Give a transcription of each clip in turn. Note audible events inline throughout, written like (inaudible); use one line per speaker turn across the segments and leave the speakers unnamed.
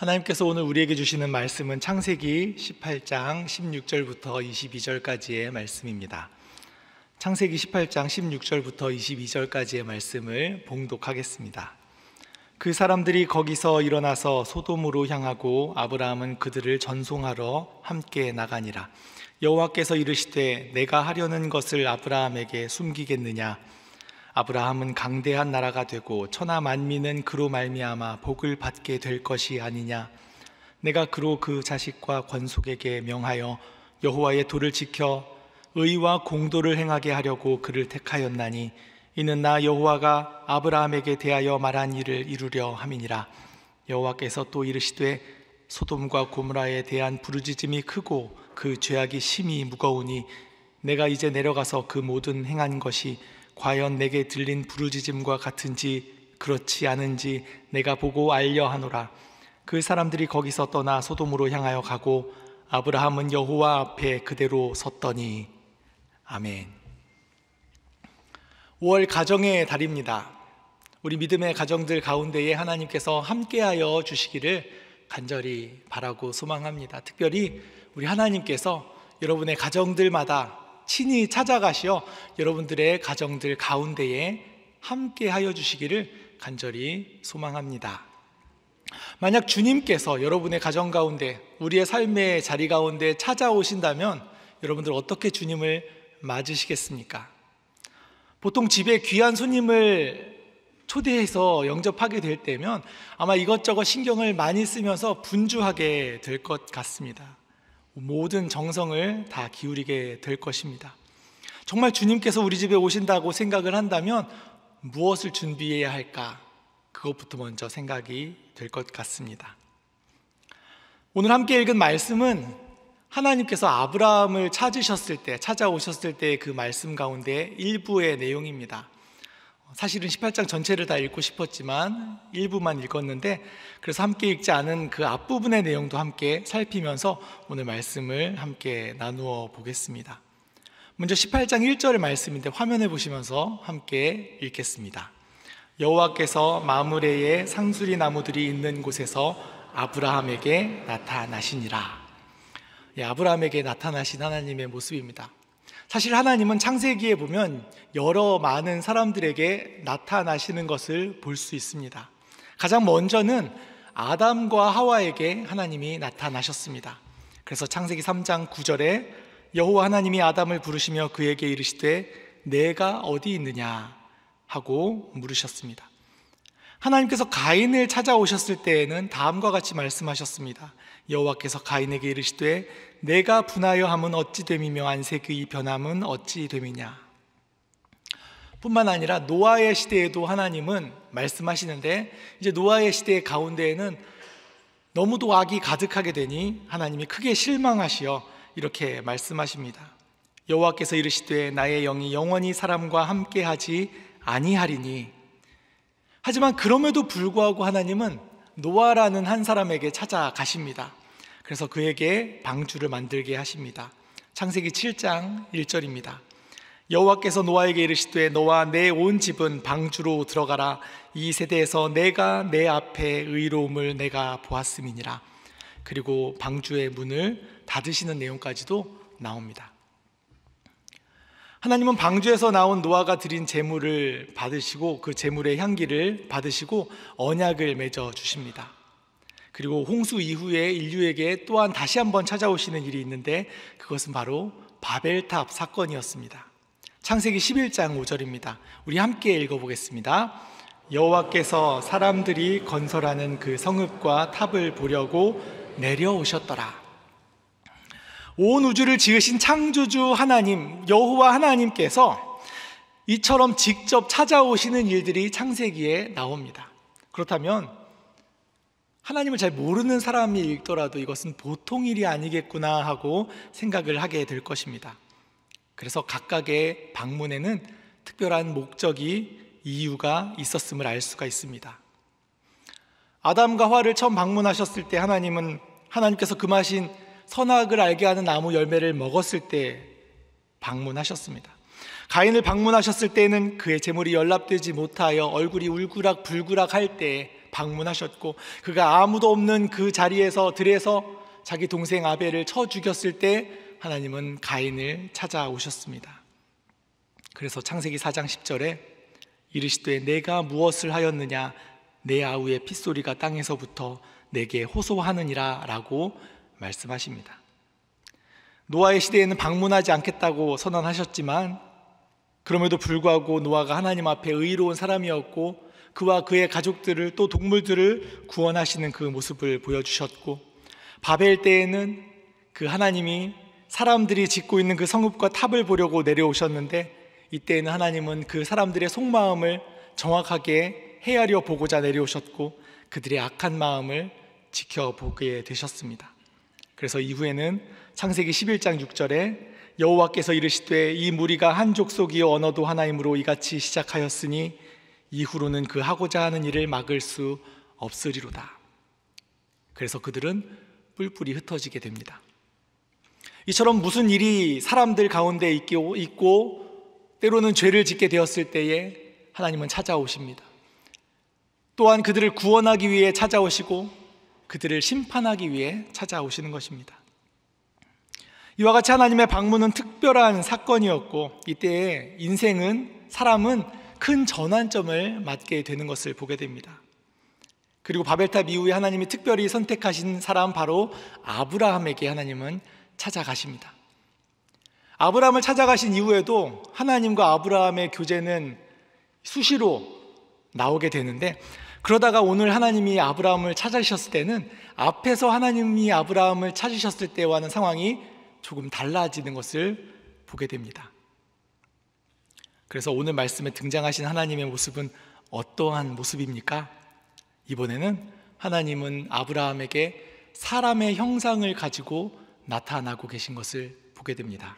하나님께서 오늘 우리에게 주시는 말씀은 창세기 18장 16절부터 22절까지의 말씀입니다. 창세기 18장 16절부터 22절까지의 말씀을 봉독하겠습니다. 그 사람들이 거기서 일어나서 소돔으로 향하고 아브라함은 그들을 전송하러 함께 나가니라. 여호와께서 이르시되 내가 하려는 것을 아브라함에게 숨기겠느냐 아브라함은 강대한 나라가 되고 천하 만민은 그로 말미암아 복을 받게 될 것이 아니냐 내가 그로 그 자식과 권속에게 명하여 여호와의 도를 지켜 의와 공도를 행하게 하려고 그를 택하였나니 이는 나 여호와가 아브라함에게 대하여 말한 일을 이루려 함이니라 여호와께서 또 이르시되 소돔과 고무라에 대한 부르짖음이 크고 그 죄악이 심히 무거우니 내가 이제 내려가서 그 모든 행한 것이 과연 내게 들린 부르짖음과 같은지 그렇지 않은지 내가 보고 알려하노라. 그 사람들이 거기서 떠나 소돔으로 향하여 가고 아브라함은 여호와 앞에 그대로 섰더니 아멘. 5월 가정의 달입니다. 우리 믿음의 가정들 가운데에 하나님께서 함께하여 주시기를 간절히 바라고 소망합니다. 특별히 우리 하나님께서 여러분의 가정들마다 친히 찾아가시어 여러분들의 가정들 가운데에 함께 하여 주시기를 간절히 소망합니다. 만약 주님께서 여러분의 가정 가운데, 우리의 삶의 자리 가운데 찾아오신다면 여러분들 어떻게 주님을 맞으시겠습니까? 보통 집에 귀한 손님을 초대해서 영접하게 될 때면 아마 이것저것 신경을 많이 쓰면서 분주하게 될 것 같습니다. 모든 정성을 다 기울이게 될 것입니다. 정말 주님께서 우리 집에 오신다고 생각을 한다면 무엇을 준비해야 할까? 그것부터 먼저 생각이 될 것 같습니다. 오늘 함께 읽은 말씀은 하나님께서 아브라함을 찾으셨을 때, 찾아오셨을 때 그 말씀 가운데 일부의 내용입니다. 사실은 18장 전체를 다 읽고 싶었지만 일부만 읽었는데 그래서 함께 읽지 않은 그 앞부분의 내용도 함께 살피면서 오늘 말씀을 함께 나누어 보겠습니다. 먼저 18장 1절의 말씀인데 화면에 보시면서 함께 읽겠습니다. 여호와께서 마무레의 상수리 나무들이 있는 곳에서 아브라함에게 나타나시니라. 예, 아브라함에게 나타나신 하나님의 모습입니다. 사실 하나님은 창세기에 보면 여러 많은 사람들에게 나타나시는 것을 볼 수 있습니다. 가장 먼저는 아담과 하와에게 하나님이 나타나셨습니다. 그래서 창세기 3장 9절에 여호와 하나님이 아담을 부르시며 그에게 이르시되 내가 어디 있느냐 하고 물으셨습니다. 하나님께서 가인을 찾아오셨을 때에는 다음과 같이 말씀하셨습니다. 여호와께서 가인에게 이르시되 내가 분하여 함은 어찌 됨이며 안색의 변함은 어찌 됨이냐 뿐만 아니라 노아의 시대에도 하나님은 말씀하시는데 이제 노아의 시대 가운데에는 너무도 악이 가득하게 되니 하나님이 크게 실망하시어 이렇게 말씀하십니다. 여호와께서 이르시되 나의 영이 영원히 사람과 함께 하지 아니하리니 하지만 그럼에도 불구하고 하나님은 노아라는 한 사람에게 찾아가십니다. 그래서 그에게 방주를 만들게 하십니다. 창세기 7장 1절입니다. 여호와께서 노아에게 이르시되 너와 내 온 집은 방주로 들어가라 이 세대에서 내가 내 앞에 의로움을 내가 보았음이니라. 그리고 방주의 문을 닫으시는 내용까지도 나옵니다. 하나님은 방주에서 나온 노아가 드린 제물을 받으시고 그 제물의 향기를 받으시고 언약을 맺어 주십니다. 그리고 홍수 이후에 인류에게 또한 다시 한번 찾아오시는 일이 있는데 그것은 바로 바벨탑 사건이었습니다. 창세기 11장 5절입니다. 우리 함께 읽어보겠습니다. 여호와께서 사람들이 건설하는 그 성읍과 탑을 보려고 내려오셨더라. 온 우주를 지으신 창조주 하나님, 여호와 하나님께서 이처럼 직접 찾아오시는 일들이 창세기에 나옵니다. 그렇다면 하나님을 잘 모르는 사람이 읽더라도 이것은 보통 일이 아니겠구나 하고 생각을 하게 될 것입니다. 그래서 각각의 방문에는 특별한 목적이 이유가 있었음을 알 수가 있습니다. 아담과 화를 처음 방문하셨을 때 하나님은 하나님께서 금하신 그 선악을 알게 하는 나무 열매를 먹었을 때 방문하셨습니다. 가인을 방문하셨을 때는 그의 재물이 연락되지 못하여 얼굴이 울그락 불그락 할때 방문하셨고 그가 아무도 없는 그 자리에서 들에서 자기 동생 아벨을 쳐 죽였을 때 하나님은 가인을 찾아오셨습니다. 그래서 창세기 4장 10절에 이르시되 내가 무엇을 하였느냐 내 아우의 핏소리가 땅에서부터 내게 호소하느니라라고 말씀하십니다. 노아의 시대에는 방문하지 않겠다고 선언하셨지만 그럼에도 불구하고 노아가 하나님 앞에 의로운 사람이었고 그와 그의 가족들을 또 동물들을 구원하시는 그 모습을 보여주셨고 바벨 때에는 그 하나님이 사람들이 짓고 있는 그 성읍과 탑을 보려고 내려오셨는데 이때에는 하나님은 그 사람들의 속마음을 정확하게 헤아려 보고자 내려오셨고 그들의 악한 마음을 지켜보게 되셨습니다. 그래서 이후에는 창세기 11장 6절에 여호와께서 이르시되 이 무리가 한 족속이요 언어도 하나이므로 이같이 시작하였으니 이후로는 그 하고자 하는 일을 막을 수 없으리로다. 그래서 그들은 뿔뿔이 흩어지게 됩니다. 이처럼 무슨 일이 사람들 가운데 있고 때로는 죄를 짓게 되었을 때에 하나님은 찾아오십니다. 또한 그들을 구원하기 위해 찾아오시고 그들을 심판하기 위해 찾아오시는 것입니다. 이와 같이 하나님의 방문은 특별한 사건이었고 이때의 인생은 사람은 큰 전환점을 맞게 되는 것을 보게 됩니다. 그리고 바벨탑 이후에 하나님이 특별히 선택하신 사람 바로 아브라함에게 하나님은 찾아가십니다. 아브라함을 찾아가신 이후에도 하나님과 아브라함의 교제는 수시로 나오게 되는데 그러다가 오늘 하나님이 아브라함을 찾으셨을 때는 앞에서 하나님이 아브라함을 찾으셨을 때와는 상황이 조금 달라지는 것을 보게 됩니다. 그래서 오늘 말씀에 등장하신 하나님의 모습은 어떠한 모습입니까? 이번에는 하나님은 아브라함에게 사람의 형상을 가지고 나타나고 계신 것을 보게 됩니다.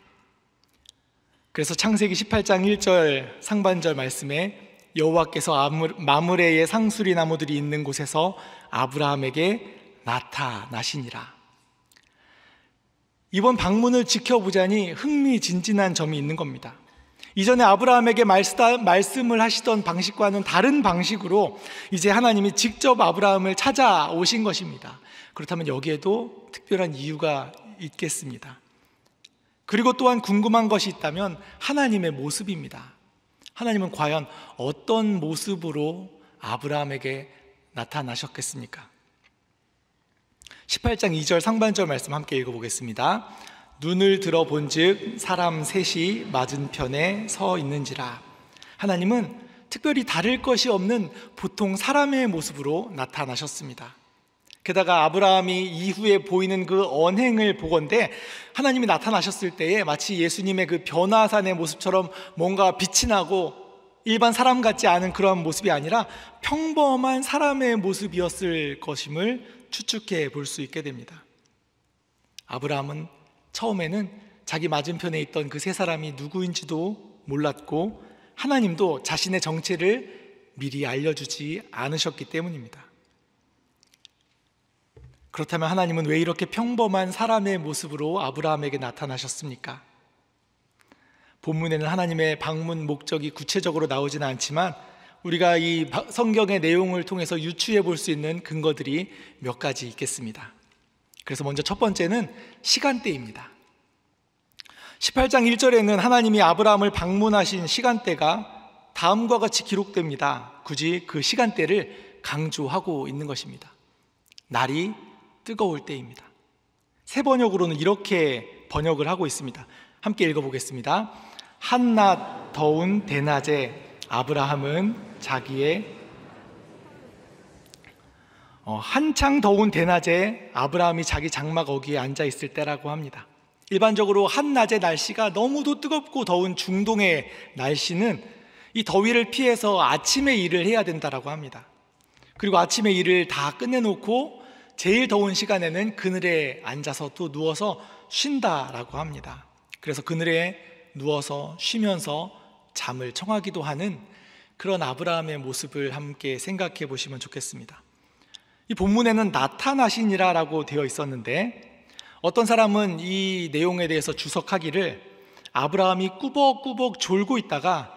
그래서 창세기 18장 1절 상반절 말씀에 여호와께서 마므레의 상수리 나무들이 있는 곳에서 아브라함에게 나타나시니라. 이번 방문을 지켜보자니 흥미진진한 점이 있는 겁니다. 이전에 아브라함에게 말씀을 하시던 방식과는 다른 방식으로 이제 하나님이 직접 아브라함을 찾아오신 것입니다. 그렇다면 여기에도 특별한 이유가 있겠습니다. 그리고 또한 궁금한 것이 있다면 하나님의 모습입니다. 하나님은 과연 어떤 모습으로 아브라함에게 나타나셨겠습니까? 18장 2절 상반절 말씀 함께 읽어보겠습니다. 눈을 들어본즉 사람 셋이 맞은편에 서 있는지라 하나님은 특별히 다를 것이 없는 보통 사람의 모습으로 나타나셨습니다. 게다가 아브라함이 이후에 보이는 그 언행을 보건데 하나님이 나타나셨을 때에 마치 예수님의 그 변화산의 모습처럼 뭔가 빛이 나고 일반 사람 같지 않은 그러 모습이 아니라 평범한 사람의 모습이었을 것임을 추측해 볼 수 있게 됩니다. 아브라함은 처음에는 자기 맞은편에 있던 그 세 사람이 누구인지도 몰랐고 하나님도 자신의 정체를 미리 알려주지 않으셨기 때문입니다. 그렇다면 하나님은 왜 이렇게 평범한 사람의 모습으로 아브라함에게 나타나셨습니까? 본문에는 하나님의 방문 목적이 구체적으로 나오지는 않지만 우리가 이 성경의 내용을 통해서 유추해 볼 수 있는 근거들이 몇 가지 있겠습니다. 그래서 먼저 첫 번째는 시간대입니다. 18장 1절에는 하나님이 아브라함을 방문하신 시간대가 다음과 같이 기록됩니다. 굳이 그 시간대를 강조하고 있는 것입니다. 날이 뜨거울 때입니다. 세 번역으로는 이렇게 번역을 하고 있습니다. 함께 읽어보겠습니다. 한낮 더운 대낮에 아브라함은 자기의 어, 한창 더운 대낮에 아브라함이 자기 장막 거기에 앉아 있을 때라고 합니다. 일반적으로 한낮의 날씨가 너무도 뜨겁고 더운 중동의 날씨는 이 더위를 피해서 아침에 일을 해야 된다라고 합니다. 그리고 아침에 일을 다 끝내놓고 제일 더운 시간에는 그늘에 앉아서 또 누워서 쉰다라고 합니다. 그래서 그늘에 누워서 쉬면서 잠을 청하기도 하는 그런 아브라함의 모습을 함께 생각해 보시면 좋겠습니다. 이 본문에는 나타나시니라라고 되어 있었는데 어떤 사람은 이 내용에 대해서 주석하기를 아브라함이 꾸벅꾸벅 졸고 있다가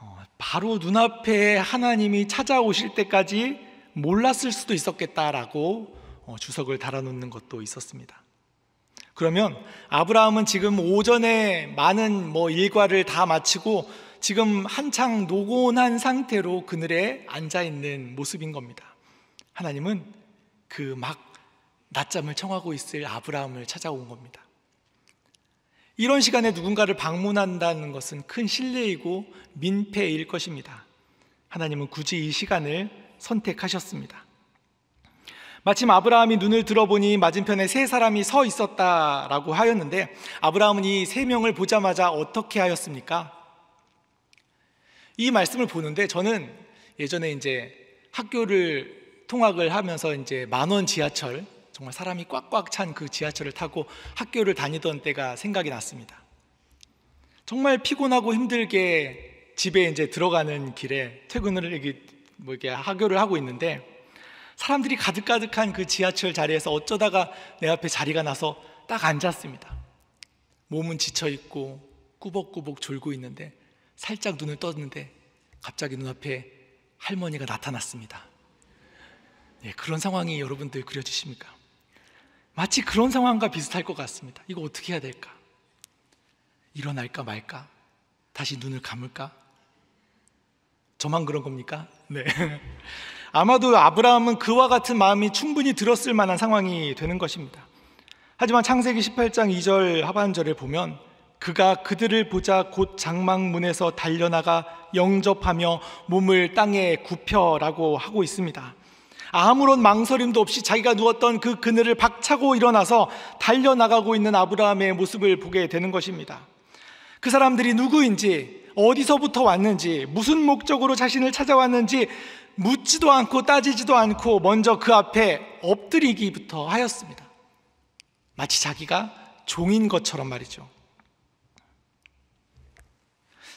어, 바로 눈앞에 하나님이 찾아오실 때까지 몰랐을 수도 있었겠다라고 어, 주석을 달아놓는 것도 있었습니다. 그러면 아브라함은 지금 오전에 많은 뭐 일과를 다 마치고 지금 한창 노곤한 상태로 그늘에 앉아 있는 모습인 겁니다. 하나님은 그 막 낮잠을 청하고 있을 아브라함을 찾아온 겁니다. 이런 시간에 누군가를 방문한다는 것은 큰 신뢰이고 민폐일 것입니다. 하나님은 굳이 이 시간을 선택하셨습니다. 마침 아브라함이 눈을 들어보니 맞은편에 세 사람이 서 있었다라고 하였는데 아브라함은 이 세 명을 보자마자 어떻게 하였습니까? 이 말씀을 보는데 저는 예전에 이제 학교를 통학을 하면서 이제 만원 지하철 정말 사람이 꽉꽉 찬 그 지하철을 타고 학교를 다니던 때가 생각이 났습니다. 정말 피곤하고 힘들게 집에 이제 들어가는 길에 퇴근을 이게뭐 이렇게 학교를 뭐 하고 있는데 사람들이 가득가득한 그 지하철 자리에서 어쩌다가 내 앞에 자리가 나서 딱 앉았습니다. 몸은 지쳐 있고 꾸벅꾸벅 졸고 있는데 살짝 눈을 떴는데 갑자기 눈앞에 할머니가 나타났습니다. 네, 그런 상황이 여러분들 그려지십니까? 마치 그런 상황과 비슷할 것 같습니다. 이거 어떻게 해야 될까? 일어날까 말까? 다시 눈을 감을까? 저만 그런 겁니까? 네. (laughs) 아마도 아브라함은 그와 같은 마음이 충분히 들었을 만한 상황이 되는 것입니다. 하지만 창세기 18장 2절 하반절을 보면 그가 그들을 보자 곧 장막문에서 달려나가 영접하며 몸을 땅에 굽혀라고 하고 있습니다. 아무런 망설임도 없이 자기가 누웠던 그 그늘을 박차고 일어나서 달려나가고 있는 아브라함의 모습을 보게 되는 것입니다. 그 사람들이 누구인지, 어디서부터 왔는지, 무슨 목적으로 자신을 찾아왔는지 묻지도 않고 따지지도 않고 먼저 그 앞에 엎드리기부터 하였습니다. 마치 자기가 종인 것처럼 말이죠.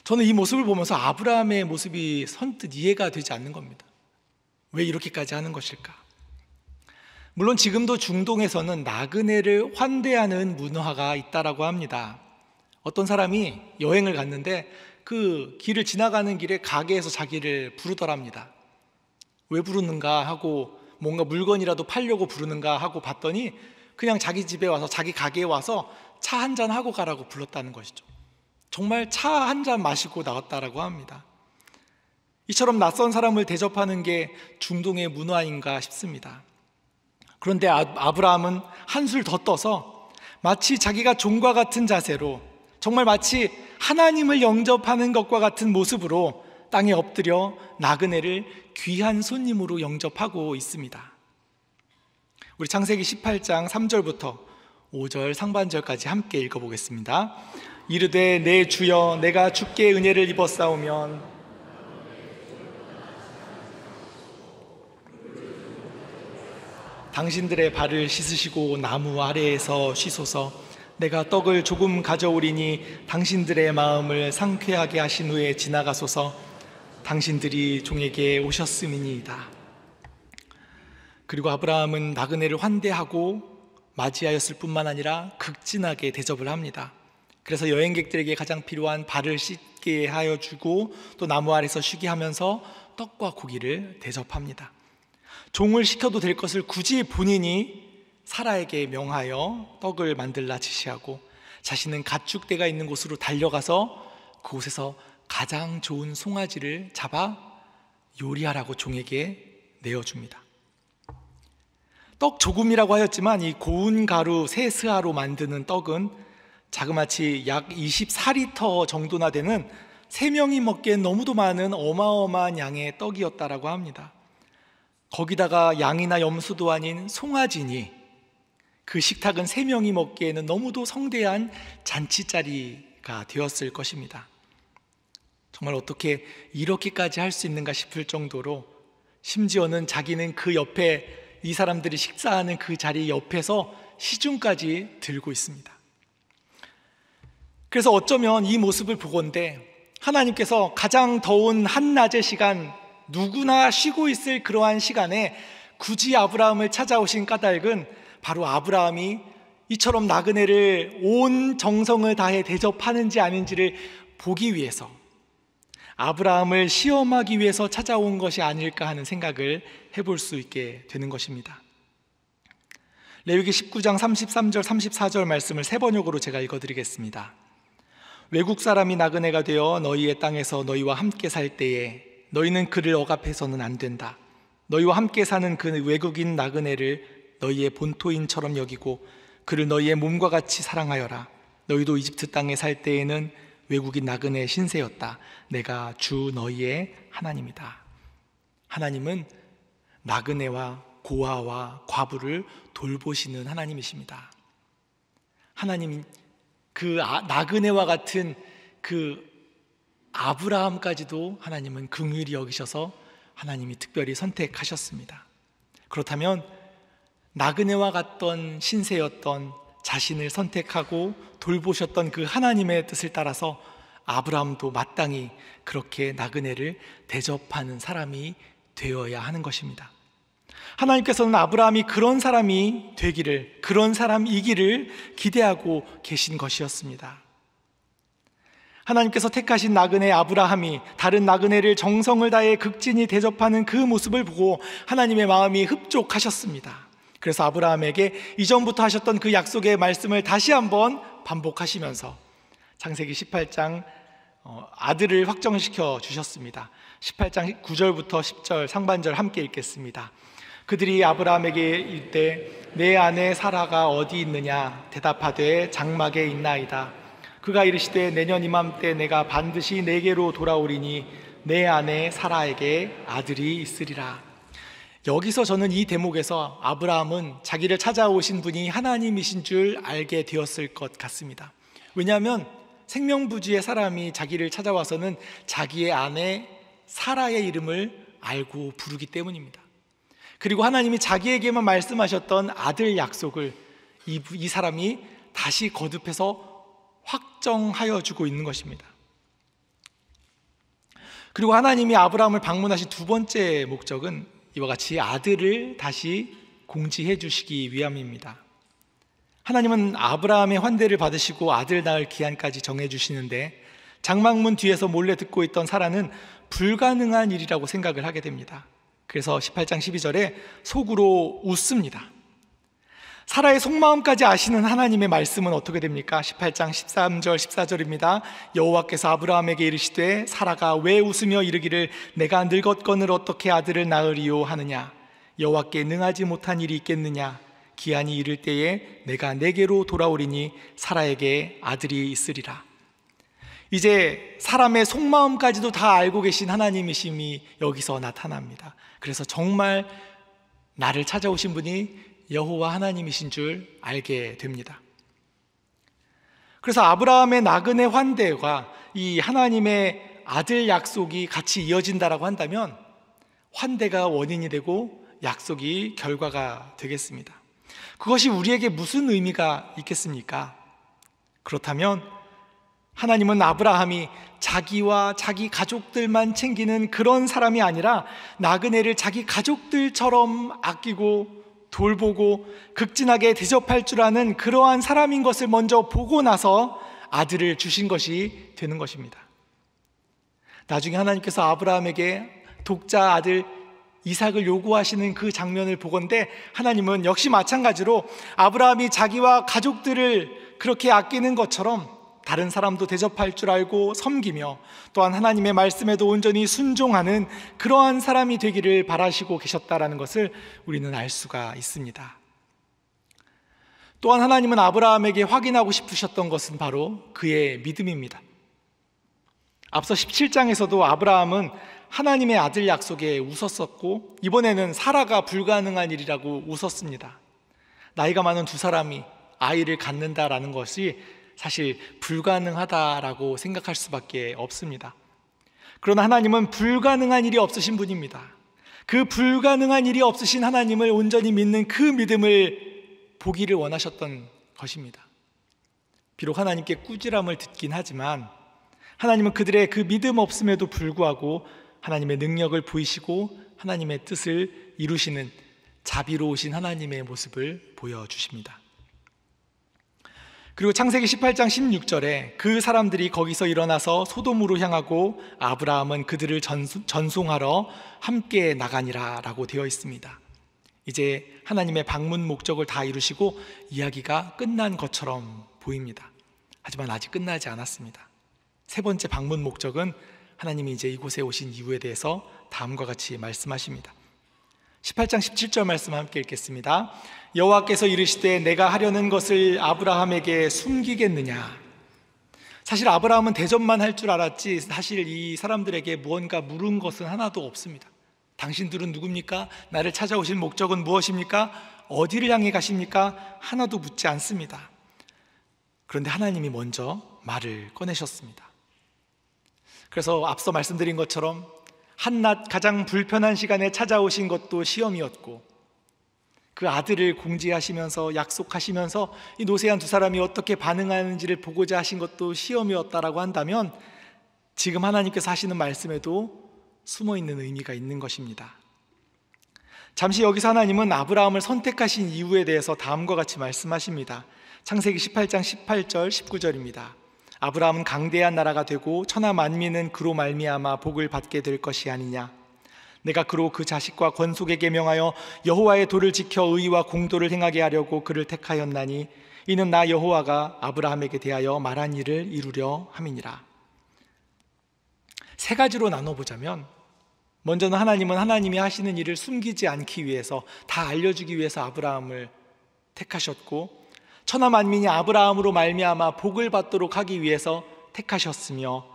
저는 이 모습을 보면서 아브라함의 모습이 선뜻 이해가 되지 않는 겁니다. 왜 이렇게까지 하는 것일까? 물론 지금도 중동에서는 나그네를 환대하는 문화가 있다라고 합니다. 어떤 사람이 여행을 갔는데 그 길을 지나가는 길에 가게에서 자기를 부르더랍니다. 왜 부르는가 하고 뭔가 물건이라도 팔려고 부르는가 하고 봤더니 그냥 자기 집에 와서 자기 가게에 와서 차 한 잔 하고 가라고 불렀다는 것이죠. 정말 차 한 잔 마시고 나왔다라고 합니다. 이처럼 낯선 사람을 대접하는 게 중동의 문화인가 싶습니다. 그런데 아, 아브라함은 한술 더 떠서 마치 자기가 종과 같은 자세로 정말 마치 하나님을 영접하는 것과 같은 모습으로 땅에 엎드려 나그네를 귀한 손님으로 영접하고 있습니다. 우리 창세기 18장 3절부터 5절 상반절까지 함께 읽어보겠습니다. 이르되 내 주여 내가 주께 은혜를 입었사오면 당신들의 발을 씻으시고 나무 아래에서 쉬소서 내가 떡을 조금 가져오리니 당신들의 마음을 상쾌하게 하신 후에 지나가소서 당신들이 종에게 오셨음이니이다. 그리고 아브라함은 나그네를 환대하고 맞이하였을 뿐만 아니라 극진하게 대접을 합니다. 그래서 여행객들에게 가장 필요한 발을 씻게 하여 주고 또 나무 아래서 쉬게 하면서 떡과 고기를 대접합니다. 종을 시켜도 될 것을 굳이 본인이 사라에게 명하여 떡을 만들라 지시하고 자신은 가축대가 있는 곳으로 달려가서 그곳에서 가장 좋은 송아지를 잡아 요리하라고 종에게 내어줍니다. 떡 조금이라고 하였지만 이 고운 가루 세스아로 만드는 떡은 자그마치 약 24리터 정도나 되는 세명이 먹기엔 너무도 많은 어마어마한 양의 떡이었다라고 합니다. 거기다가 양이나 염소도 아닌 송아지니 그 식탁은 세 명이 먹기에는 너무도 성대한 잔치 자리가 되었을 것입니다. 정말 어떻게 이렇게까지 할 수 있는가 싶을 정도로 심지어는 자기는 그 옆에 이 사람들이 식사하는 그 자리 옆에서 시중까지 들고 있습니다. 그래서 어쩌면 이 모습을 보건데 하나님께서 가장 더운 한낮의 시간 누구나 쉬고 있을 그러한 시간에 굳이 아브라함을 찾아오신 까닭은 바로 아브라함이 이처럼 나그네를 온 정성을 다해 대접하는지 아닌지를 보기 위해서 아브라함을 시험하기 위해서 찾아온 것이 아닐까 하는 생각을 해볼 수 있게 되는 것입니다. 레위기 19장 33절 34절 말씀을 세 번역으로 제가 읽어드리겠습니다. 외국 사람이 나그네가 되어 너희의 땅에서 너희와 함께 살 때에 너희는 그를 억압해서는 안 된다. 너희와 함께 사는 그 외국인 나그네를 너희의 본토인처럼 여기고 그를 너희의 몸과 같이 사랑하여라. 너희도 이집트 땅에 살 때에는 외국인 나그네 신세였다. 내가 주 너희의 하나님이다. 하나님은 나그네와 고아와 과부를 돌보시는 하나님이십니다. 하나님 그 아, 나그네와 같은 그 아브라함까지도 하나님은 긍휼히 여기셔서 하나님이 특별히 선택하셨습니다. 그렇다면 나그네와 같던 신세였던 자신을 선택하고 돌보셨던 그 하나님의 뜻을 따라서 아브라함도 마땅히 그렇게 나그네를 대접하는 사람이 되어야 하는 것입니다. 하나님께서는 아브라함이 그런 사람이 되기를, 그런 사람이기를 기대하고 계신 것이었습니다. 하나님께서 택하신 나그네 아브라함이 다른 나그네를 정성을 다해 극진히 대접하는 그 모습을 보고 하나님의 마음이 흡족하셨습니다. 그래서 아브라함에게 이전부터 하셨던 그 약속의 말씀을 다시 한번 반복하시면서 창세기 18장 어, 아들을 확정시켜 주셨습니다. 18장 9절부터 10절 상반절 함께 읽겠습니다. 그들이 아브라함에게 이때 내 아내 사라가 어디 있느냐 대답하되 장막에 있나이다. 그가 이르시되 내년 이맘때 내가 반드시 내게로 돌아오리니 내 아내 사라에게 아들이 있으리라. 여기서 저는 이 대목에서 아브라함은 자기를 찾아오신 분이 하나님이신 줄 알게 되었을 것 같습니다. 왜냐하면 생명부지의 사람이 자기를 찾아와서는 자기의 아내 사라의 이름을 알고 부르기 때문입니다. 그리고 하나님이 자기에게만 말씀하셨던 아들 약속을 이, 이 사람이 다시 거듭해서 확정하여 주고 있는 것입니다. 그리고 하나님이 아브라함을 방문하신 두 번째 목적은 이와 같이 아들을 다시 공지해 주시기 위함입니다. 하나님은 아브라함의 환대를 받으시고 아들 낳을 기한까지 정해 주시는데 장막문 뒤에서 몰래 듣고 있던 사라는 불가능한 일이라고 생각을 하게 됩니다. 그래서 18장 12절에 속으로 웃습니다. 사라의 속마음까지 아시는 하나님의 말씀은 어떻게 됩니까? 18장 13절 14절입니다. 여호와께서 아브라함에게 이르시되 사라가 왜 웃으며 이르기를 내가 늙었건을 어떻게 아들을 낳으리요 하느냐 여호와께 능하지 못한 일이 있겠느냐 기한이 이를 때에 내가 내게로 돌아오리니 사라에게 아들이 있으리라. 이제 사람의 속마음까지도 다 알고 계신 하나님이심이 여기서 나타납니다. 그래서 정말 나를 찾아오신 분이 여호와 하나님이신 줄 알게 됩니다. 그래서 아브라함의 나그네 환대와 이 하나님의 아들 약속이 같이 이어진다라고 한다면 환대가 원인이 되고 약속이 결과가 되겠습니다. 그것이 우리에게 무슨 의미가 있겠습니까? 그렇다면 하나님은 아브라함이 자기와 자기 가족들만 챙기는 그런 사람이 아니라 나그네를 자기 가족들처럼 아끼고 돌보고 극진하게 대접할 줄 아는 그러한 사람인 것을 먼저 보고 나서 아들을 주신 것이 되는 것입니다. 나중에 하나님께서 아브라함에게 독자 아들 이삭을 요구하시는 그 장면을 보건데 하나님은 역시 마찬가지로 아브라함이 자기와 가족들을 그렇게 아끼는 것처럼 다른 사람도 대접할 줄 알고 섬기며 또한 하나님의 말씀에도 온전히 순종하는 그러한 사람이 되기를 바라시고 계셨다라는 것을 우리는 알 수가 있습니다. 또한 하나님은 아브라함에게 확인하고 싶으셨던 것은 바로 그의 믿음입니다. 앞서 17장에서도 아브라함은 하나님의 아들 약속에 웃었었고 이번에는 사라가 불가능한 일이라고 웃었습니다. 나이가 많은 두 사람이 아이를 갖는다라는 것이 사실 불가능하다라고 생각할 수밖에 없습니다. 그러나 하나님은 불가능한 일이 없으신 분입니다. 그 불가능한 일이 없으신 하나님을 온전히 믿는 그 믿음을 보기를 원하셨던 것입니다. 비록 하나님께 꾸지람을 듣긴 하지만 하나님은 그들의 그 믿음 없음에도 불구하고 하나님의 능력을 보이시고 하나님의 뜻을 이루시는 자비로우신 하나님의 모습을 보여주십니다. 그리고 창세기 18장 16절에 그 사람들이 거기서 일어나서 소돔으로 향하고 아브라함은 그들을 전송하러 함께 나가니라 라고 되어 있습니다. 이제 하나님의 방문 목적을 다 이루시고 이야기가 끝난 것처럼 보입니다. 하지만 아직 끝나지 않았습니다. 세 번째 방문 목적은 하나님이 이제 이곳에 오신 이유에 대해서 다음과 같이 말씀하십니다. 18장 17절 말씀 함께 읽겠습니다. 여호와께서 이르시되 내가 하려는 것을 아브라함에게 숨기겠느냐 사실 아브라함은 대접만 할 줄 알았지 사실 이 사람들에게 무언가 물은 것은 하나도 없습니다. 당신들은 누굽니까? 나를 찾아오신 목적은 무엇입니까? 어디를 향해 가십니까? 하나도 묻지 않습니다. 그런데 하나님이 먼저 말을 꺼내셨습니다. 그래서 앞서 말씀드린 것처럼 한낱 가장 불편한 시간에 찾아오신 것도 시험이었고 그 아들을 공지하시면서 약속하시면서 이 노세한 두 사람이 어떻게 반응하는지를 보고자 하신 것도 시험이었다라고 한다면 지금 하나님께서 하시는 말씀에도 숨어 있는 의미가 있는 것입니다. 잠시 여기서 하나님은 아브라함을 선택하신 이유에 대해서 다음과 같이 말씀하십니다. 창세기 18장 18절 19절입니다. 아브라함은 강대한 나라가 되고 천하 만민은 그로 말미암아 복을 받게 될 것이 아니냐. 내가 그로 그 자식과 권속에게 명하여 여호와의 도를 지켜 의와 공도를 행하게 하려고 그를 택하였나니 이는 나 여호와가 아브라함에게 대하여 말한 일을 이루려 함이니라. 세 가지로 나눠 보자면 먼저는 하나님은 하나님이 하시는 일을 숨기지 않기 위해서 다 알려주기 위해서 아브라함을 택하셨고 천하 만민이 아브라함으로 말미암아 복을 받도록 하기 위해서 택하셨으며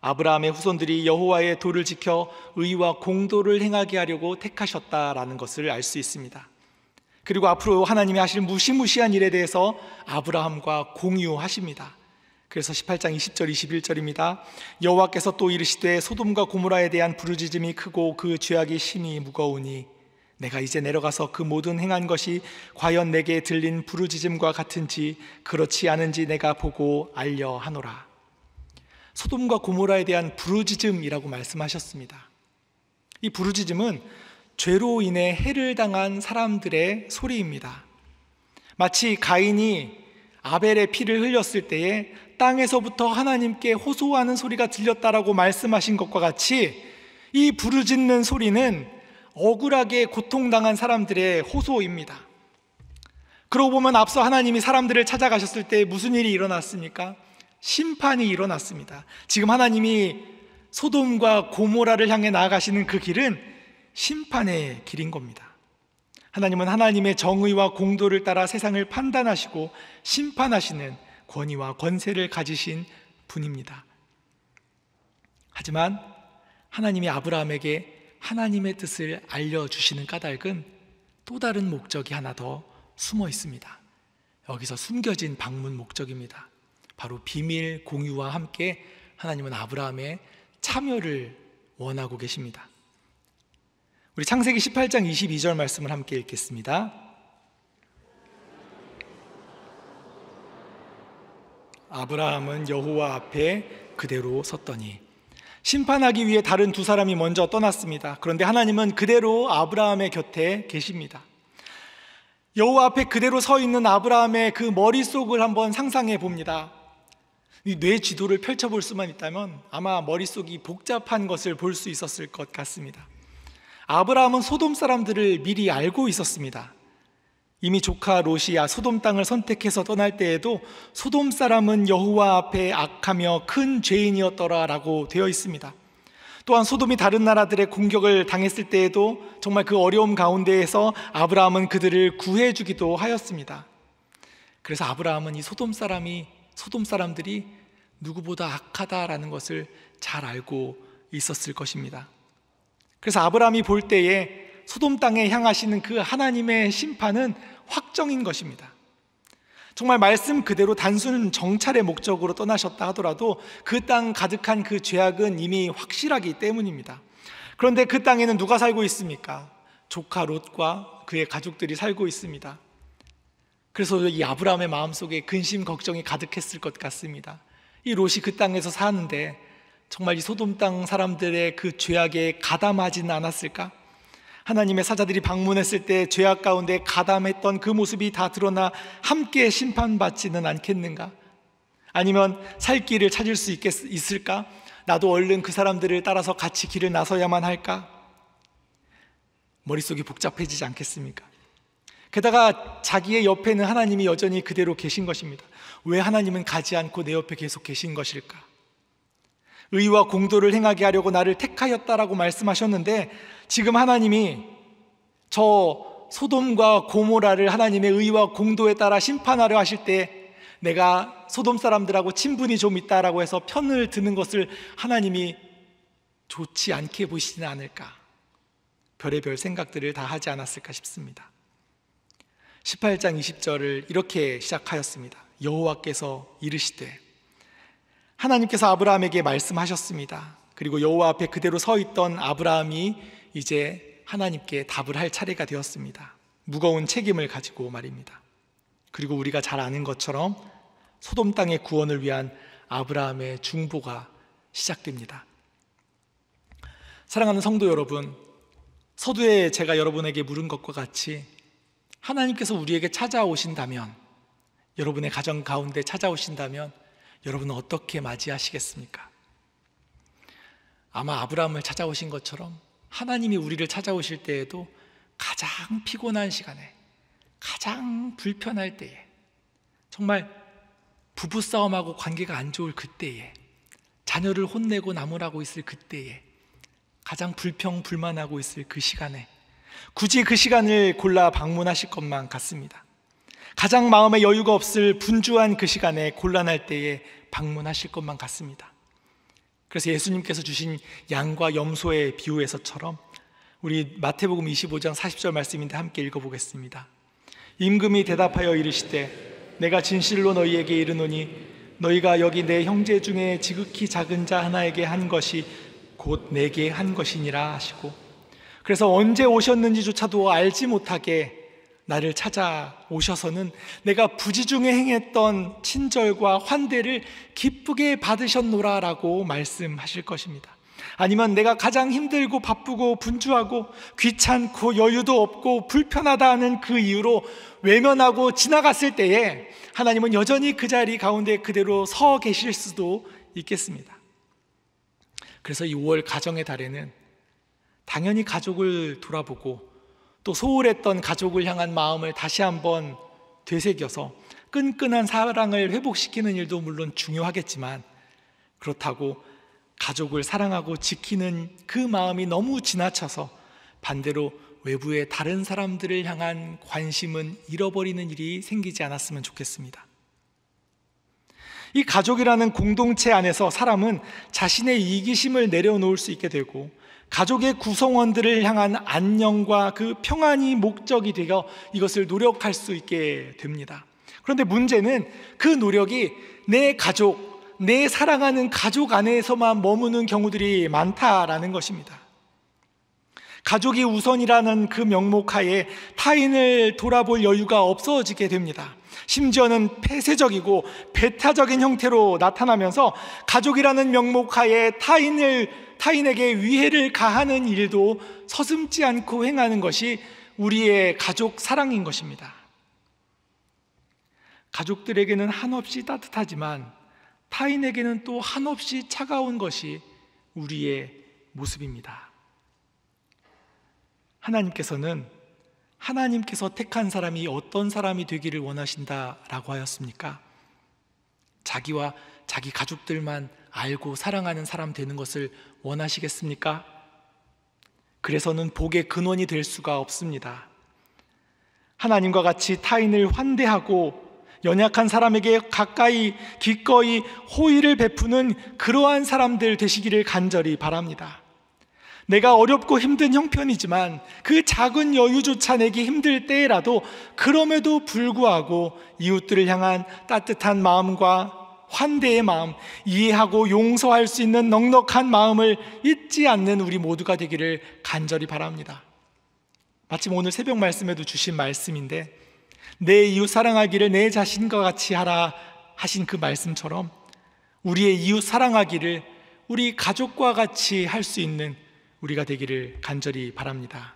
아브라함의 후손들이 여호와의 도를 지켜 의와 공도를 행하게 하려고 택하셨다라는 것을 알 수 있습니다. 그리고 앞으로 하나님이 하실 무시무시한 일에 대해서 아브라함과 공유하십니다. 그래서 18장 20절 21절입니다. 여호와께서 또 이르시되 소돔과 고모라에 대한 부르짖음이 크고 그 죄악이 심히 무거우니 내가 이제 내려가서 그 모든 행한 것이 과연 내게 들린 부르짖음과 같은지 그렇지 않은지 내가 보고 알려 하노라. 소돔과 고모라에 대한 부르짖음이라고 말씀하셨습니다. 이 부르짖음은 죄로 인해 해를 당한 사람들의 소리입니다. 마치 가인이 아벨의 피를 흘렸을 때에 땅에서부터 하나님께 호소하는 소리가 들렸다라고 말씀하신 것과 같이 이 부르짖는 소리는 억울하게 고통당한 사람들의 호소입니다. 그러고 보면 앞서 하나님이 사람들을 찾아가셨을 때 무슨 일이 일어났습니까? 심판이 일어났습니다. 지금 하나님이 소돔과 고모라를 향해 나아가시는 그 길은 심판의 길인 겁니다. 하나님은 하나님의 정의와 공도를 따라 세상을 판단하시고 심판하시는 권위와 권세를 가지신 분입니다. 하지만 하나님이 아브라함에게 하나님의 뜻을 알려주시는 까닭은 또 다른 목적이 하나 더 숨어 있습니다. 여기서 숨겨진 방문 목적입니다. 바로 비밀 공유와 함께 하나님은 아브라함의 참여를 원하고 계십니다. 우리 창세기 18장 22절 말씀을 함께 읽겠습니다. 아브라함은 여호와 앞에 그대로 섰더니 심판하기 위해 다른 두 사람이 먼저 떠났습니다. 그런데 하나님은 그대로 아브라함의 곁에 계십니다. 여호와 앞에 그대로 서 있는 아브라함의 그 머릿속을 한번 상상해 봅니다. 뇌 지도를 펼쳐볼 수만 있다면 아마 머릿속이 복잡한 것을 볼 수 있었을 것 같습니다. 아브라함은 소돔 사람들을 미리 알고 있었습니다. 이미 조카 로시아 소돔 땅을 선택해서 떠날 때에도 소돔 사람은 여호와 앞에 악하며 큰 죄인이었더라라고 되어 있습니다. 또한 소돔이 다른 나라들의 공격을 당했을 때에도 정말 그 어려움 가운데에서 아브라함은 그들을 구해 주기도 하였습니다. 그래서 아브라함은 이 소돔 사람이 소돔 사람들이 누구보다 악하다라는 것을 잘 알고 있었을 것입니다. 그래서 아브라함이 볼 때에 소돔 땅에 향하시는 그 하나님의 심판은 확정인 것입니다. 정말 말씀 그대로 단순 정찰의 목적으로 떠나셨다 하더라도 그 땅 가득한 그 죄악은 이미 확실하기 때문입니다. 그런데 그 땅에는 누가 살고 있습니까? 조카 롯과 그의 가족들이 살고 있습니다. 그래서 이 아브라함의 마음속에 근심 걱정이 가득했을 것 같습니다. 이 롯이 그 땅에서 사는데 정말 이 소돔 땅 사람들의 그 죄악에 가담하지는 않았을까? 하나님의 사자들이 방문했을 때 죄악 가운데 가담했던 그 모습이 다 드러나 함께 심판받지는 않겠는가? 아니면 살 길을 찾을 수 있겠, 있을까? 나도 얼른 그 사람들을 따라서 같이 길을 나서야만 할까? 머릿속이 복잡해지지 않겠습니까? 게다가 자기의 옆에는 하나님이 여전히 그대로 계신 것입니다. 왜 하나님은 가지 않고 내 옆에 계속 계신 것일까? 의와 공도를 행하게 하려고 나를 택하였다라고 말씀하셨는데 지금 하나님이 저 소돔과 고모라를 하나님의 의와 공도에 따라 심판하려 하실 때 내가 소돔 사람들하고 친분이 좀 있다라고 해서 편을 드는 것을 하나님이 좋지 않게 보시지는 않을까 별의별 생각들을 다 하지 않았을까 싶습니다 18장 20절을 이렇게 시작하였습니다 여호와께서 이르시되 하나님께서 아브라함에게 말씀하셨습니다. 그리고 여호와 앞에 그대로 서 있던 아브라함이 이제 하나님께 답을 할 차례가 되었습니다. 무거운 책임을 가지고 말입니다. 그리고 우리가 잘 아는 것처럼 소돔 땅의 구원을 위한 아브라함의 중보가 시작됩니다. 사랑하는 성도 여러분, 서두에 제가 여러분에게 물은 것과 같이 하나님께서 우리에게 찾아오신다면, 여러분의 가정 가운데 찾아오신다면, 여러분은 어떻게 맞이하시겠습니까? 아마 아브라함을 찾아오신 것처럼 하나님이 우리를 찾아오실 때에도 가장 피곤한 시간에 가장 불편할 때에 정말 부부싸움하고 관계가 안 좋을 그때에 자녀를 혼내고 나무라고 있을 그때에 가장 불평 불만하고 있을 그 시간에 굳이 그 시간을 골라 방문하실 것만 같습니다. 가장 마음의 여유가 없을 분주한 그 시간에 곤란할 때에 방문하실 것만 같습니다. 그래서 예수님께서 주신 양과 염소의 비유에서처럼 우리 마태복음 25장 40절 말씀인데 함께 읽어보겠습니다. 임금이 대답하여 이르시되 내가 진실로 너희에게 이르노니 너희가 여기 내 형제 중에 지극히 작은 자 하나에게 한 것이 곧 내게 한 것이니라 하시고 그래서 언제 오셨는지조차도 알지 못하게 나를 찾아오셔서는 내가 부지중에 행했던 친절과 환대를 기쁘게 받으셨노라 라고 말씀하실 것입니다. 아니면 내가 가장 힘들고 바쁘고 분주하고 귀찮고 여유도 없고 불편하다는 그 이유로 외면하고 지나갔을 때에 하나님은 여전히 그 자리 가운데 그대로 서 계실 수도 있겠습니다. 그래서 이 5월 가정의 달에는 당연히 가족을 돌아보고 또 소홀했던 가족을 향한 마음을 다시 한번 되새겨서 끈끈한 사랑을 회복시키는 일도 물론 중요하겠지만 그렇다고 가족을 사랑하고 지키는 그 마음이 너무 지나쳐서 반대로 외부의 다른 사람들을 향한 관심은 잃어버리는 일이 생기지 않았으면 좋겠습니다. 이 가족이라는 공동체 안에서 사람은 자신의 이기심을 내려놓을 수 있게 되고 가족의 구성원들을 향한 안녕과 그 평안이 목적이 되어 이것을 노력할 수 있게 됩니다. 그런데 문제는 그 노력이 내 가족, 내 사랑하는 가족 안에서만 머무는 경우들이 많다라는 것입니다. 가족이 우선이라는 그 명목 하에 타인을 돌아볼 여유가 없어지게 됩니다. 심지어는 폐쇄적이고 배타적인 형태로 나타나면서 가족이라는 명목하에 타인을 타인에게 위해를 가하는 일도 서슴지 않고 행하는 것이 우리의 가족 사랑인 것입니다. 가족들에게는 한없이 따뜻하지만 타인에게는 또 한없이 차가운 것이 우리의 모습입니다. 하나님께서는 하나님께서 택한 사람이 어떤 사람이 되기를 원하신다라고 하였습니까? 자기와 자기 가족들만 알고 사랑하는 사람 되는 것을 원하시겠습니까? 그래서는 복의 근원이 될 수가 없습니다. 하나님과 같이 타인을 환대하고 연약한 사람에게 가까이 기꺼이 호의를 베푸는 그러한 사람들 되시기를 간절히 바랍니다. 내가 어렵고 힘든 형편이지만 그 작은 여유조차 내기 힘들 때라도 그럼에도 불구하고 이웃들을 향한 따뜻한 마음과 환대의 마음, 이해하고 용서할 수 있는 넉넉한 마음을 잊지 않는 우리 모두가 되기를 간절히 바랍니다. 마침 오늘 새벽 말씀에도 주신 말씀인데 내 이웃 사랑하기를 내 자신과 같이 하라 하신 그 말씀처럼 우리의 이웃 사랑하기를 우리 가족과 같이 할 수 있는 우리가 되기를 간절히 바랍니다.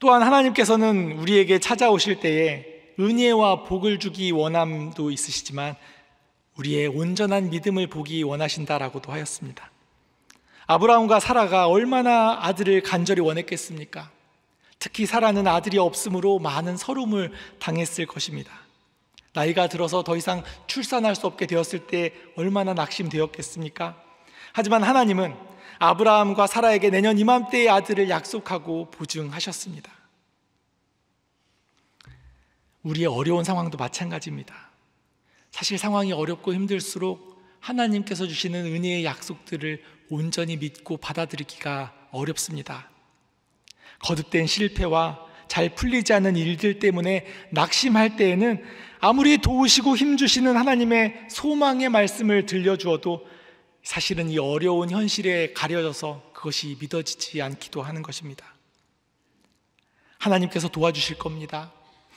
또한 하나님께서는 우리에게 찾아오실 때에 은혜와 복을 주기 원함도 있으시지만 우리의 온전한 믿음을 보기 원하신다라고도 하였습니다. 아브라함과 사라가 얼마나 아들을 간절히 원했겠습니까? 특히 사라는 아들이 없으므로 많은 서름을 당했을 것입니다. 나이가 들어서 더 이상 출산할 수 없게 되었을 때 얼마나 낙심되었겠습니까? 하지만 하나님은 아브라함과 사라에게 내년 이맘때의 아들을 약속하고 보증하셨습니다. 우리의 어려운 상황도 마찬가지입니다. 사실 상황이 어렵고 힘들수록 하나님께서 주시는 은혜의 약속들을 온전히 믿고 받아들이기가 어렵습니다. 거듭된 실패와 잘 풀리지 않는 일들 때문에 낙심할 때에는 아무리 도우시고 힘주시는 하나님의 소망의 말씀을 들려주어도 사실은 이 어려운 현실에 가려져서 그것이 믿어지지 않기도 하는 것입니다. 하나님께서 도와주실 겁니다.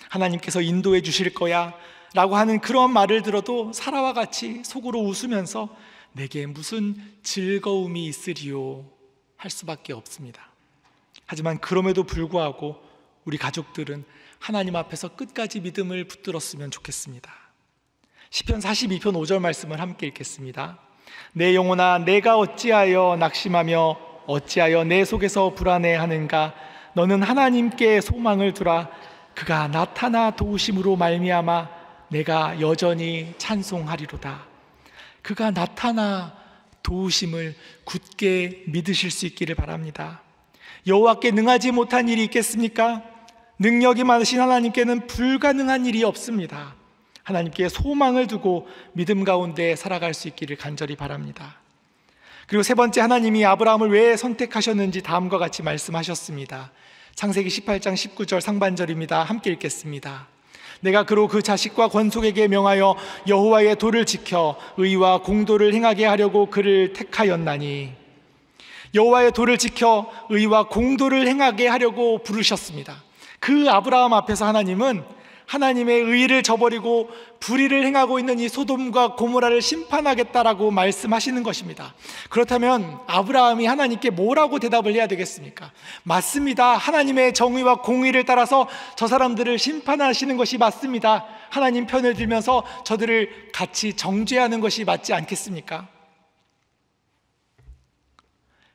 하나님께서 인도해 주실 거야. 라고 하는 그런 말을 들어도 사라와 같이 속으로 웃으면서 내게 무슨 즐거움이 있으리요. 할 수밖에 없습니다. 하지만 그럼에도 불구하고 우리 가족들은 하나님 앞에서 끝까지 믿음을 붙들었으면 좋겠습니다. 시편 42편 5절 말씀을 함께 읽겠습니다. 내 영혼아 내가 어찌하여 낙심하며 어찌하여 내 속에서 불안해하는가 너는 하나님께 소망을 두라 그가 나타나 도우심으로 말미암아 내가 여전히 찬송하리로다 그가 나타나 도우심을 굳게 믿으실 수 있기를 바랍니다 여호와께 능하지 못한 일이 있겠습니까? 능력이 많으신 하나님께는 불가능한 일이 없습니다 하나님께 소망을 두고 믿음 가운데 살아갈 수 있기를 간절히 바랍니다. 그리고 세 번째 하나님이 아브라함을 왜 선택하셨는지 다음과 같이 말씀하셨습니다. 창세기 18장 19절 상반절입니다. 함께 읽겠습니다. 내가 그로 그 자식과 권속에게 명하여 여호와의 도를 지켜 의와 공도를 행하게 하려고 그를 택하였나니 여호와의 도를 지켜 의와 공도를 행하게 하려고 부르셨습니다. 그 아브라함 앞에서 하나님은 하나님의 의를 저버리고 불의를 행하고 있는 이 소돔과 고모라를 심판하겠다라고 말씀하시는 것입니다. 그렇다면 아브라함이 하나님께 뭐라고 대답을 해야 되겠습니까? 맞습니다. 하나님의 정의와 공의를 따라서 저 사람들을 심판하시는 것이 맞습니다. 하나님 편을 들면서 저들을 같이 정죄하는 것이 맞지 않겠습니까?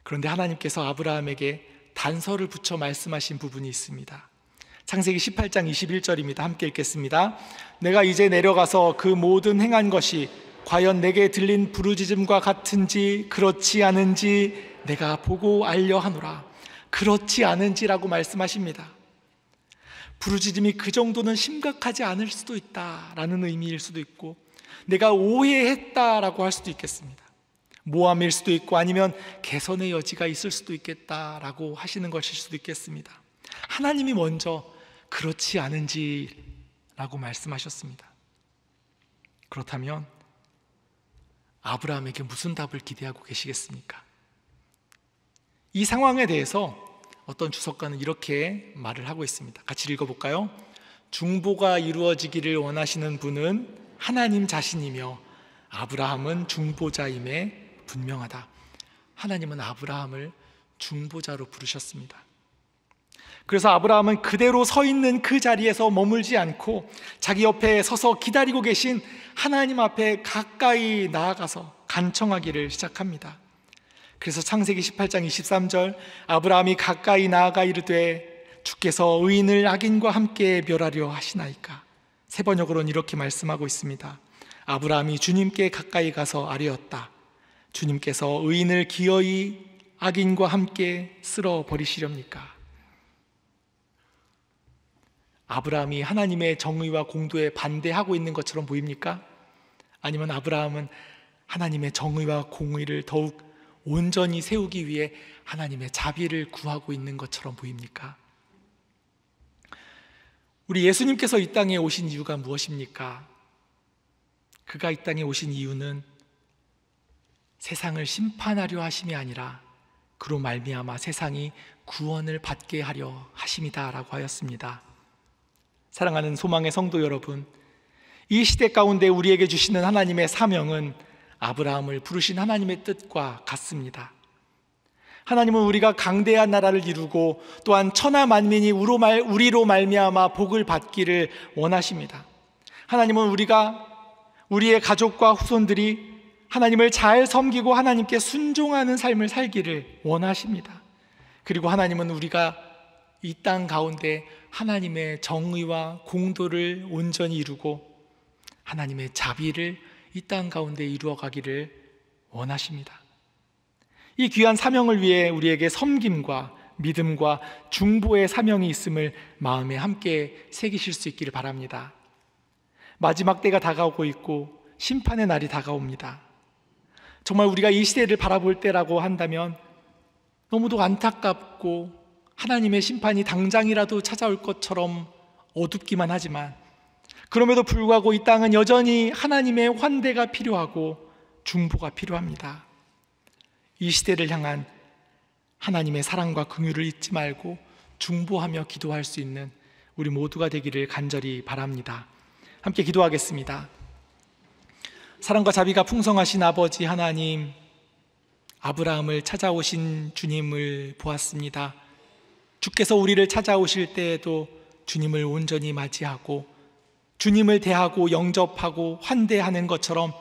그런데 하나님께서 아브라함에게 단서를 붙여 말씀하신 부분이 있습니다. 창세기 18장 21절입니다. 함께 읽겠습니다. 내가 이제 내려가서 그 모든 행한 것이 과연 내게 들린 부르짖음과 같은지 그렇지 않은지 내가 보고 알려 하노라. 그렇지 않은지라고 말씀하십니다. 부르짖음이 그 정도는 심각하지 않을 수도 있다라는 의미일 수도 있고 내가 오해했다라고 할 수도 있겠습니다. 모함일 수도 있고 아니면 개선의 여지가 있을 수도 있겠다라고 하시는 것일 수도 있겠습니다. 하나님이 먼저 그렇지 않은지라고 말씀하셨습니다. 그렇다면 아브라함에게 무슨 답을 기대하고 계시겠습니까? 이 상황에 대해서 어떤 주석가는 이렇게 말을 하고 있습니다. 같이 읽어볼까요? 중보가 이루어지기를 원하시는 분은 하나님 자신이며 아브라함은 중보자임에 분명하다. 하나님은 아브라함을 중보자로 부르셨습니다. 그래서 아브라함은 그대로 서 있는 그 자리에서 머물지 않고 자기 옆에 서서 기다리고 계신 하나님 앞에 가까이 나아가서 간청하기를 시작합니다. 그래서 창세기 18장 23절 아브라함이 가까이 나아가 이르되 주께서 의인을 악인과 함께 멸하려 하시나이까 세 번역으로는 이렇게 말씀하고 있습니다. 아브라함이 주님께 가까이 가서 아뢰었다. 주님께서 의인을 기어이 악인과 함께 쓸어 버리시렵니까? 아브라함이 하나님의 정의와 공도에 반대하고 있는 것처럼 보입니까? 아니면 아브라함은 하나님의 정의와 공의를 더욱 온전히 세우기 위해 하나님의 자비를 구하고 있는 것처럼 보입니까? 우리 예수님께서 이 땅에 오신 이유가 무엇입니까? 그가 이 땅에 오신 이유는 세상을 심판하려 하심이 아니라 그로 말미암아 세상이 구원을 받게 하려 하심이다라고 하였습니다. 사랑하는 소망의 성도 여러분, 이 시대 가운데 우리에게 주시는 하나님의 사명은 아브라함을 부르신 하나님의 뜻과 같습니다. 하나님은 우리가 강대한 나라를 이루고 또한 천하 만민이 우리로 말미암아 복을 받기를 원하십니다. 하나님은 우리가 우리의 가족과 후손들이 하나님을 잘 섬기고 하나님께 순종하는 삶을 살기를 원하십니다. 그리고 하나님은 우리가 이 땅 가운데 하나님의 정의와 공도를 온전히 이루고 하나님의 자비를 이 땅 가운데 이루어 가기를 원하십니다. 이 귀한 사명을 위해 우리에게 섬김과 믿음과 중보의 사명이 있음을 마음에 함께 새기실 수 있기를 바랍니다. 마지막 때가 다가오고 있고 심판의 날이 다가옵니다. 정말 우리가 이 시대를 바라볼 때라고 한다면 너무도 안타깝고 하나님의 심판이 당장이라도 찾아올 것처럼 어둡기만 하지만 그럼에도 불구하고 이 땅은 여전히 하나님의 환대가 필요하고 중보가 필요합니다. 이 시대를 향한 하나님의 사랑과 긍휼을 잊지 말고 중보하며 기도할 수 있는 우리 모두가 되기를 간절히 바랍니다. 함께 기도하겠습니다. 사랑과 자비가 풍성하신 아버지 하나님, 아브라함을 찾아오신 주님을 보았습니다. 주께서 우리를 찾아오실 때에도 주님을 온전히 맞이하고 주님을 대하고 영접하고 환대하는 것처럼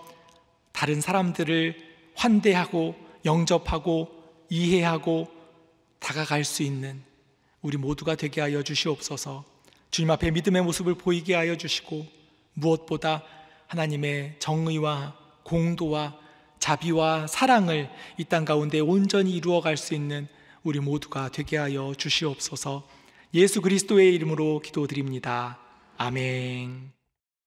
다른 사람들을 환대하고 영접하고 이해하고 다가갈 수 있는 우리 모두가 되게 하여 주시옵소서 주님 앞에 믿음의 모습을 보이게 하여 주시고 무엇보다 하나님의 정의와 공도와 자비와 사랑을 이 땅 가운데 온전히 이루어갈 수 있는 우리 모두가 되게 하여 주시옵소서 예수 그리스도의 이름으로 기도드립니다. 아멘.